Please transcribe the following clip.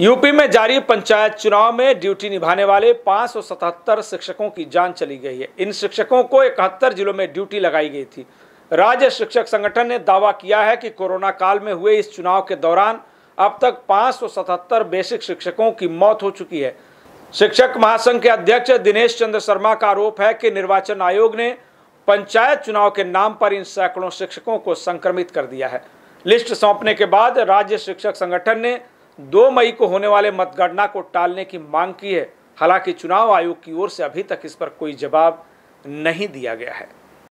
UP में जारी पंचायत चुनाव में ड्यूटी निभाने वाले 577 शिक्षकों की जान चली गई है इन शिक्षकों को इकहत्तर जिलों में ड्यूटी लगाई गई थी राज्य शिक्षक संगठन ने दावा किया है कि कोरोना काल में हुए इस चुनाव के दौरान अब तक 577 बेसिक शिक्षकों की मौत हो चुकी है शिक्षक महासंघ के अध्यक्ष दिनेश चंद्र शर्मा का आरोप है कि निर्वाचन आयोग ने पंचायत चुनाव के नाम पर इन सैकड़ों शिक्षकों को संक्रमित कर दिया है लिस्ट सौंपने के बाद राज्य शिक्षक संगठन ने दो मई को होने वाले मतगणना को टालने की मांग की है हालांकि चुनाव आयोग की ओर से अभी तक इस पर कोई जवाब नहीं दिया गया है